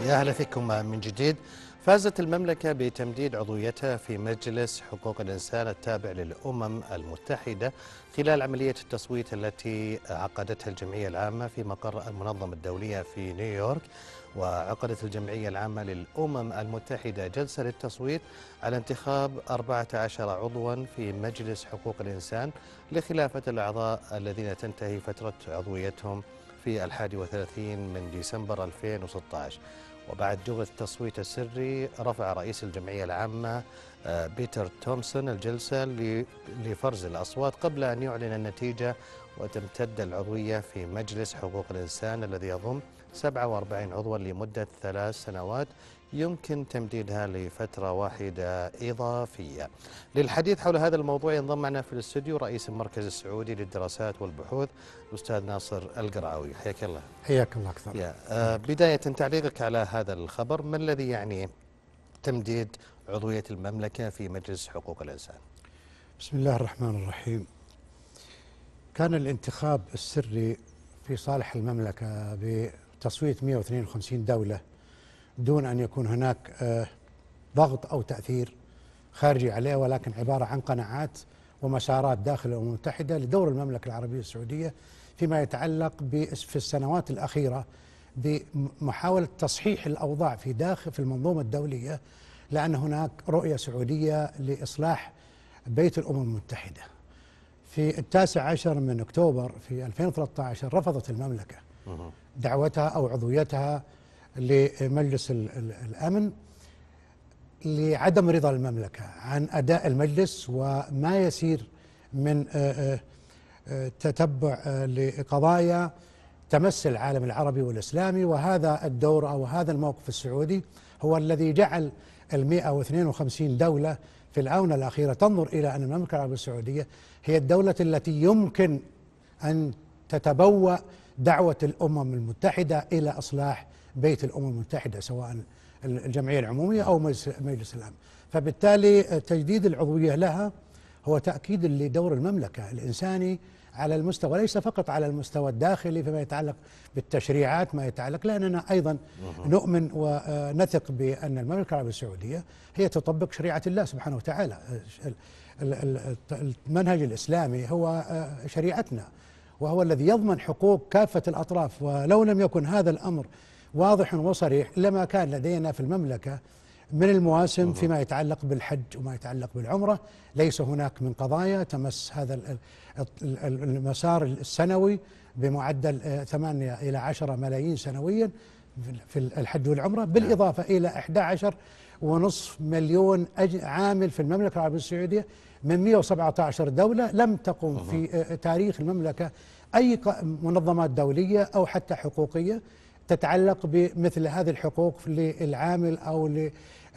يا اهلا فيكم من جديد فازت المملكة بتمديد عضويتها في مجلس حقوق الإنسان التابع للأمم المتحدة خلال عملية التصويت التي عقدتها الجمعية العامة في مقر المنظمة الدولية في نيويورك وعقدت الجمعية العامة للأمم المتحدة جلسة للتصويت على انتخاب 14 عضوا في مجلس حقوق الإنسان لخلافة الأعضاء الذين تنتهي فترة عضويتهم في الحادي وثلاثين من ديسمبر 2016 وبعد جهد التصويت السري رفع رئيس الجمعية العامة آه، بيتر تومسون الجلسة لفرز الأصوات قبل أن يعلن النتيجة وتمتد العضوية في مجلس حقوق الإنسان الذي يضم 47 عضوا لمدة ثلاث سنوات يمكن تمديدها لفترة واحدة إضافية للحديث حول هذا الموضوع ينضم معنا في الاستوديو رئيس المركز السعودي للدراسات والبحوث الأستاذ ناصر القرعاوي حياك الله حياك الله أكثر يا. آه بداية تعليقك على هذا الخبر ما الذي يعني تمديد عضوية المملكة في مجلس حقوق الإنسان بسم الله الرحمن الرحيم كان الانتخاب السري في صالح المملكة بتصويت 152 دولة دون أن يكون هناك آه، ضغط أو تأثير خارجي عليه ولكن عبارة عن قناعات ومسارات داخل الأمم المتحدة لدور المملكة العربية السعودية فيما يتعلق في السنوات الأخيرة بمحاولة تصحيح الأوضاع في داخل في المنظومة الدولية لأن هناك رؤية سعودية لإصلاح بيت الأمم المتحدة في التاسع عشر من أكتوبر في 2013 رفضت المملكة دعوتها أو عضويتها لمجلس الامن لعدم رضا المملكه عن اداء المجلس وما يسير من آه، آه، آه، تتبع لقضايا تمس العالم العربي والاسلامي وهذا الدور او هذا الموقف السعودي هو الذي جعل ال 152 دوله في الاونه الاخيره تنظر الى ان المملكه العربيه السعوديه هي الدوله التي يمكن ان تتبوأ دعوه الامم المتحده الى اصلاح بيت الامم المتحده سواء الجمعيه العموميه او مجلس الامن فبالتالي تجديد العضويه لها هو تاكيد لدور المملكه الانساني على المستوى ليس فقط على المستوى الداخلي فيما يتعلق بالتشريعات ما يتعلق لأننا أيضا نؤمن ونثق آه، بأن المملكة العربية السعودية هي تطبق شريعة الله سبحانه وتعالى المنهج الإسلامي هو آه، شريعتنا وهو الذي يضمن حقوق كافة الأطراف ولو لم يكن هذا الأمر واضح وصريح لما كان لدينا في المملكة من المواسم فيما يتعلق بالحج وما يتعلق بالعمرة ليس هناك من قضايا تمس هذا المسار السنوي بمعدل 8 آه، إلى 10 ملايين سنويا في الحج والعمرة نعم. بالإضافة إلى 11 ونصف مليون عامل في المملكة العربية السعودية من 117 دولة لم تقم في آه، آه، تاريخ المملكة أي منظمات دولية أو حتى حقوقية تتعلق بمثل هذه الحقوق للعامل أو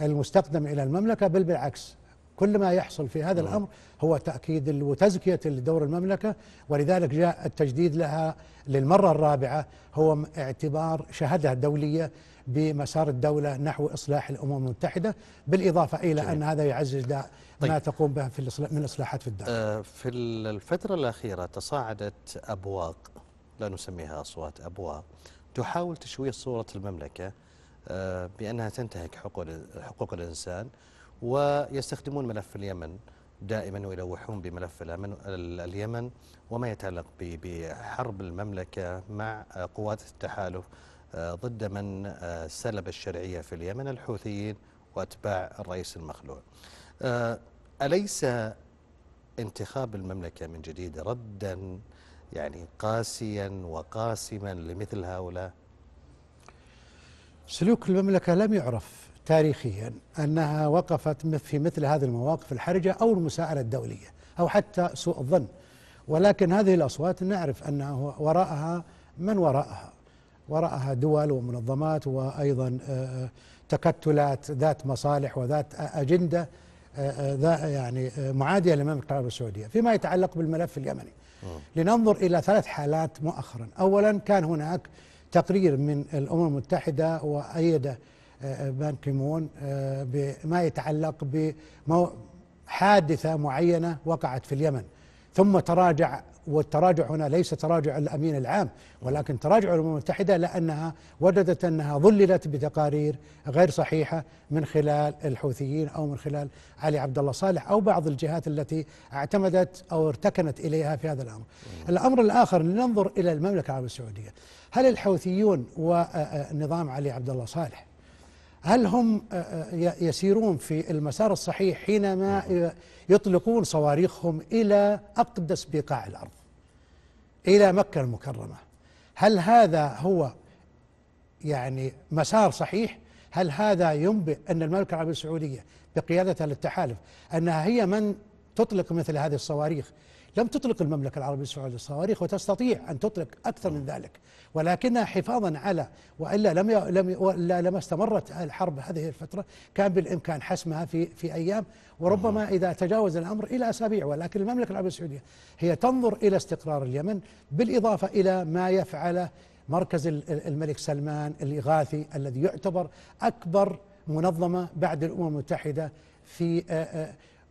للمستقدم إلى المملكة بل بالعكس كل ما يحصل في هذا آه. الأمر هو تأكيد وتزكية لدور المملكة ولذلك جاء التجديد لها للمرة الرابعة هو اعتبار شهادة دولية بمسار الدولة نحو إصلاح الأمم المتحدة بالإضافة إلى جميل. أن هذا يعزز ده طيب. ما تقوم به في من إصلاحات في الدولة آه، في الفترة الأخيرة تصاعدت أبواق لا نسميها أصوات أبواق تحاول تشويه صورة المملكة آه، بأنها تنتهك حقوق الإنسان ويستخدمون ملف اليمن دائما ويلوحون بملف اليمن وما يتعلق بحرب المملكة مع قوات التحالف آه، ضد من آه، سلب الشرعية في اليمن الحوثيين وأتباع الرئيس المخلوع أليس انتخاب المملكة من جديد ردا يعني قاسيا وقاسما لمثل هؤلاء سلوك المملكة لم يعرف تاريخيا أنها وقفت في مثل هذه المواقف الحرجة أو المساءلة الدولية أو حتى سوء الظن ولكن هذه الأصوات نعرف أنه وراءها من وراءها وراءها دول ومنظمات وأيضا آه، آه، تكتلات ذات مصالح وذات أجندة آه، ذا يعني معادية للمملكة العربية السعودية فيما يتعلق بالملف اليمني لننظر إلى ثلاث حالات مؤخرا أولا كان هناك تقرير من الأمم المتحدة وأيد آه، بان كيمون آه، بما يتعلق بحادثة معينة وقعت في اليمن ثم تراجع والتراجع هنا ليس تراجع الامين العام ولكن تراجع الامم المتحده لانها وجدت انها ظللت بتقارير غير صحيحه من خلال الحوثيين او من خلال علي عبد الله صالح او بعض الجهات التي اعتمدت او ارتكنت اليها في هذا الامر. الامر الاخر لننظر الى المملكه العربيه السعوديه. هل الحوثيون ونظام علي عبد الله صالح هل هم آه، آه، يسيرون في المسار الصحيح حينما نعم. يطلقون صواريخهم إلى أقدس بقاع الأرض إلى مكة المكرمة هل هذا هو يعني مسار صحيح هل هذا ينبئ أن المملكة العربية السعودية بقيادتها للتحالف أنها هي من تطلق مثل هذه الصواريخ لم تطلق المملكة العربية السعودية الصواريخ وتستطيع أن تطلق أكثر من ذلك ولكنها حفاظا على وإلا لم لم وإلا لما استمرت الحرب هذه الفترة كان بالإمكان حسمها في في أيام وربما إذا تجاوز الأمر إلى أسابيع ولكن المملكة العربية السعودية هي تنظر إلى استقرار اليمن بالإضافة إلى ما يفعله مركز الملك سلمان الإغاثي الذي يعتبر أكبر منظمة بعد الأمم المتحدة في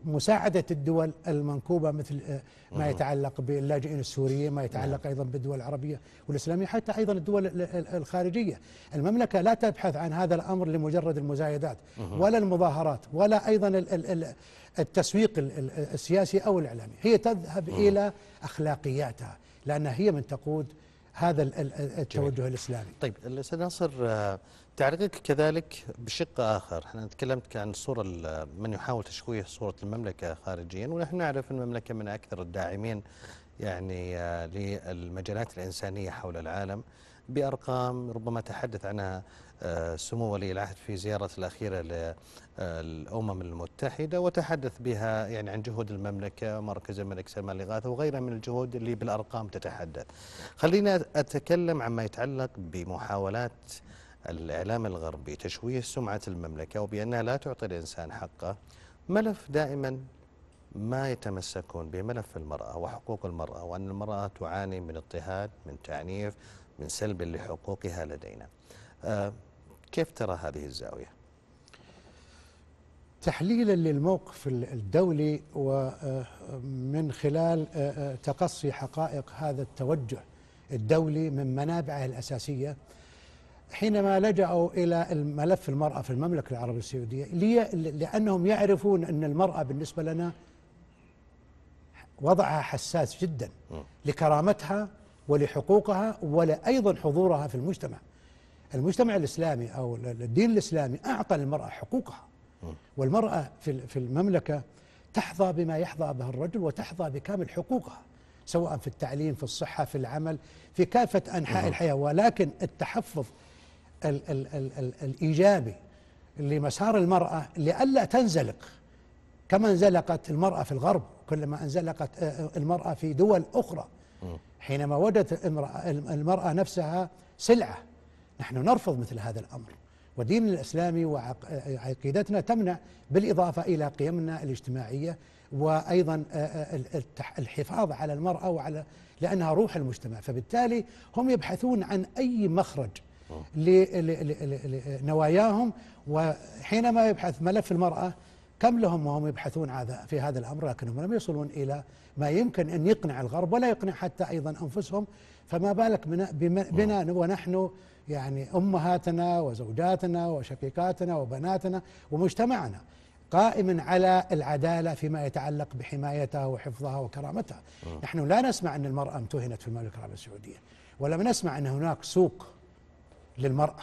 مساعدة الدول المنكوبة مثل آه، ما يتعلق باللاجئين السوريين ما يتعلق نعم. أيضا بالدول العربية والإسلامية حتى أيضا الدول الخارجية المملكة لا تبحث عن هذا الأمر لمجرد المزايدات ولا المظاهرات ولا أيضا التسويق السياسي أو الإعلامي هي تذهب إلى أخلاقياتها لأنها هي من تقود هذا التوجه الإسلامي طيب الأستاذ آه، ناصر تعليقك كذلك بشق آخر احنا تكلمت عن صورة من يحاول تشويه صورة المملكة خارجيا ونحن نعرف المملكة من أكثر الداعمين يعني آه، للمجالات الإنسانية حول العالم بأرقام ربما تحدث عنها آه، سمو ولي العهد في زيارته الأخيرة للأمم آه، المتحدة وتحدث بها يعني عن جهود المملكة ومركز الملك سلمان الإغاثة وغيرها من الجهود اللي بالأرقام تتحدث خلينا أتكلم عما يتعلق بمحاولات الإعلام الغربي تشويه سمعة المملكة وبأنها لا تعطي الإنسان حقه ملف دائما ما يتمسكون بملف المرأة وحقوق المرأة وأن المرأة تعاني من اضطهاد من تعنيف من سلب لحقوقها لدينا آه، كيف ترى هذه الزاوية؟ تحليلا للموقف الدولي ومن آه، خلال آه، تقصي حقائق هذا التوجه الدولي من منابعه الأساسية حينما لجأوا إلى ملف المرأة في المملكة العربية السعودية لأنهم يعرفون أن المرأة بالنسبة لنا وضعها حساس جدا لكرامتها ولحقوقها ولأيضا حضورها في المجتمع المجتمع الإسلامي أو الدين الإسلامي أعطى للمرأة حقوقها والمرأة في المملكة تحظى بما يحظى به الرجل وتحظى بكامل حقوقها سواء في التعليم في الصحة في العمل في كافة أنحاء الحياة ولكن التحفظ الـ الـ الـ الـ الإيجابي لمسار المرأة لئلا تنزلق كما انزلقت المرأة في الغرب كلما انزلقت آه، آه، المرأة في دول أخرى حينما وجدت المرأة نفسها سلعة نحن نرفض مثل هذا الأمر وديننا الإسلامي وعقيدتنا آه، تمنع بالإضافة إلى قيمنا الاجتماعية وأيضا الحفاظ على المرأة وعلى لأنها روح المجتمع فبالتالي هم يبحثون عن أي مخرج لنواياهم وحينما يبحث ملف المرأة كم لهم وهم يبحثون هذا في هذا الأمر لكنهم لم يصلون إلى ما يمكن أن يقنع الغرب ولا يقنع حتى أيضا أنفسهم فما بالك بنا نعم. ونحن يعني أمهاتنا وزوجاتنا وشقيقاتنا وبناتنا ومجتمعنا قائما على العدالة فيما يتعلق بحمايتها وحفظها وكرامتها نعم. نحن لا نسمع أن المرأة امتهنت في المملكة العربية السعودية ولم نسمع أن هناك سوق للمرأة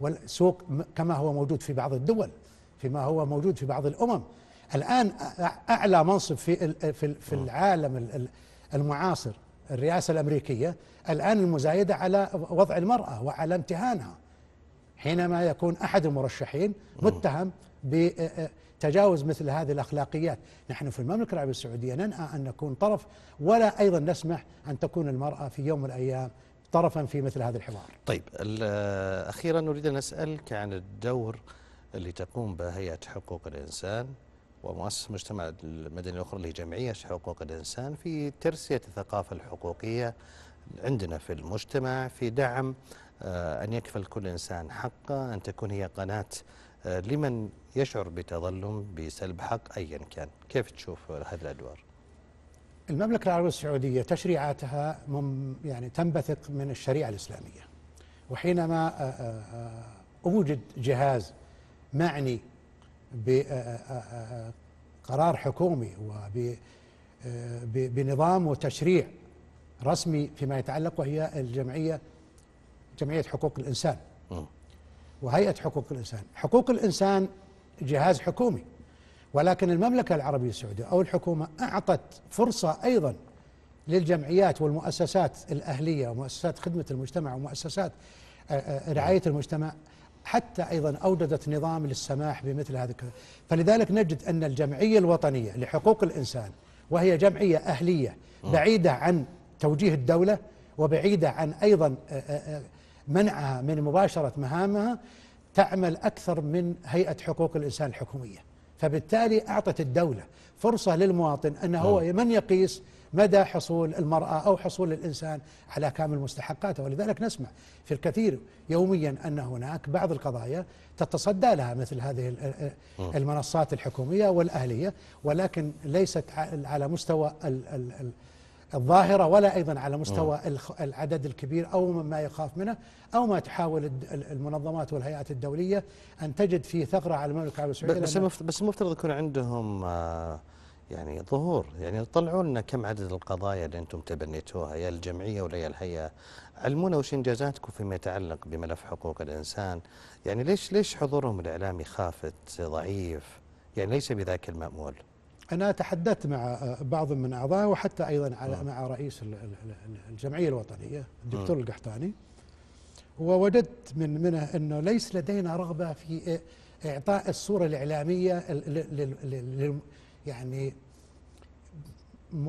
والسوق كما هو موجود في بعض الدول فيما هو موجود في بعض الأمم الآن أعلى منصب في في آه. العالم المعاصر الرئاسة الأمريكية الآن المزايدة على وضع المرأة وعلى امتهانها حينما يكون أحد المرشحين آه. متهم بتجاوز مثل هذه الأخلاقيات نحن في المملكة العربية السعودية ننأى أن نكون طرف ولا أيضا نسمح أن تكون المرأة في يوم من الأيام طرفا في مثل هذا الحوار طيب أخيرا نريد أن نسألك عن الدور اللي تقوم به هيئة حقوق الإنسان ومؤسسة المجتمع المدني الأخرى اللي جمعية حقوق الإنسان في ترسية الثقافة الحقوقية عندنا في المجتمع في دعم آه، أن يكفل كل إنسان حقه أن تكون هي قناة آه، لمن يشعر بتظلم بسلب حق أيا كان كيف تشوف هذه الأدوار؟ المملكة العربية السعودية تشريعاتها يعني تنبثق من الشريعة الإسلامية وحينما آه، آه، آه، أوجد جهاز معني بقرار حكومي وبنظام وتشريع رسمي فيما يتعلق وهي الجمعية جمعية حقوق الإنسان وهيئة حقوق الإنسان حقوق الإنسان جهاز حكومي ولكن المملكة العربية السعودية أو الحكومة أعطت فرصة أيضا للجمعيات والمؤسسات الأهلية ومؤسسات خدمة المجتمع ومؤسسات آه، آه، رعاية المجتمع حتى أيضا أوجدت نظام للسماح بمثل هذا فلذلك نجد أن الجمعية الوطنية لحقوق الإنسان وهي جمعية أهلية بعيدة عن توجيه الدولة وبعيدة عن أيضا آه، منعها من مباشرة مهامها تعمل أكثر من هيئة حقوق الإنسان الحكومية فبالتالي أعطت الدولة فرصة للمواطن أنه هو نعم. من يقيس مدى حصول المرأة أو حصول الإنسان على كامل مستحقاته ولذلك نسمع في الكثير يوميا أن هناك بعض القضايا تتصدى لها مثل هذه نعم. المنصات الحكومية والأهلية ولكن ليست على مستوى الظاهرة ولا أيضا على مستوى العدد الكبير أو مما يخاف منه أو ما تحاول المنظمات والهيئات الدولية أن تجد فيه ثغرة على المملكة العربية السعودية بس بس المفترض يكون عندهم آه، يعني ظهور يعني طلعوا لنا كم عدد القضايا اللي أنتم تبنيتوها يا الجمعية ولا يا الهيئة علمونا وش إنجازاتكم فيما يتعلق بملف حقوق الإنسان يعني ليش ليش حضورهم الإعلامي خافت ضعيف يعني ليس بذاك المأمول أنا تحدثت مع بعض من أعضائه وحتى أيضا على آه. مع رئيس الجمعية الوطنية آه. الدكتور القحطاني ووجدت من منه أنه ليس لدينا رغبة في إعطاء الصورة الإعلامية يعني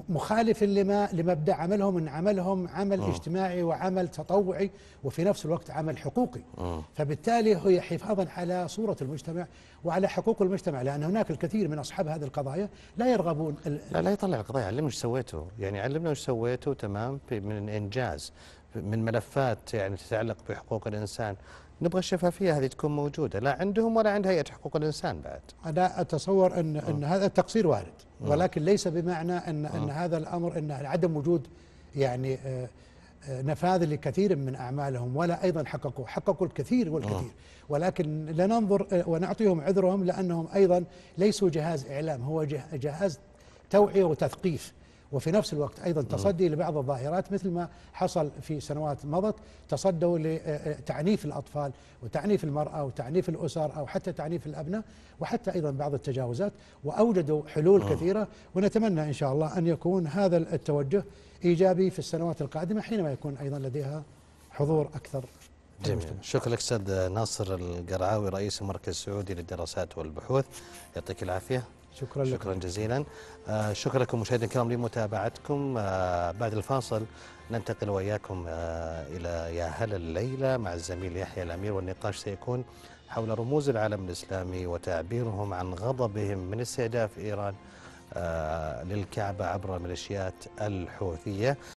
مخالف لما لمبدا عملهم ان عملهم عمل أوه. اجتماعي وعمل تطوعي وفي نفس الوقت عمل حقوقي أوه. فبالتالي هي حفاظا على صوره المجتمع وعلى حقوق المجتمع لان هناك الكثير من اصحاب هذه القضايا لا يرغبون لا لا يطلع القضايا علمنا ايش سويته يعني علمنا ايش سويته تمام من انجاز من ملفات يعني تتعلق بحقوق الانسان نبغى الشفافيه هذه تكون موجوده لا عندهم ولا عند هيئه حقوق الانسان بعد. انا اتصور ان أوه. ان هذا التقصير وارد آه. ولكن ليس بمعنى ان أوه. ان هذا الامر ان عدم وجود يعني آه، آه، نفاذ لكثير من اعمالهم ولا ايضا حققوا حققوا الكثير والكثير أوه. ولكن لننظر ونعطيهم عذرهم لانهم ايضا ليسوا جهاز اعلام هو جهاز توعيه وتثقيف وفي نفس الوقت أيضا نعم. تصدي لبعض الظاهرات مثل ما حصل في سنوات مضت تصدوا لتعنيف آه، آه، الأطفال وتعنيف المرأة وتعنيف الأسر أو حتى تعنيف الأبناء وحتى أيضا بعض التجاوزات وأوجدوا حلول أوه. كثيرة ونتمنى إن شاء الله أن يكون هذا التوجه إيجابي في السنوات القادمة حينما يكون أيضا لديها حضور أكثر جميل شكرا لك استاذ ناصر القرعاوي رئيس المركز السعودي للدراسات والبحوث يعطيك العافيه شكرا لكم شكرا جزيلا آه، شكرا لكم مشاهدينا الكرام لمتابعتكم آه، بعد الفاصل ننتقل وإياكم آه، إلى يا هلا الليلة مع الزميل يحيى الأمير والنقاش سيكون حول رموز العالم الإسلامي وتعبيرهم عن غضبهم من استهداف إيران للكعبة عبر ميليشيات الحوثية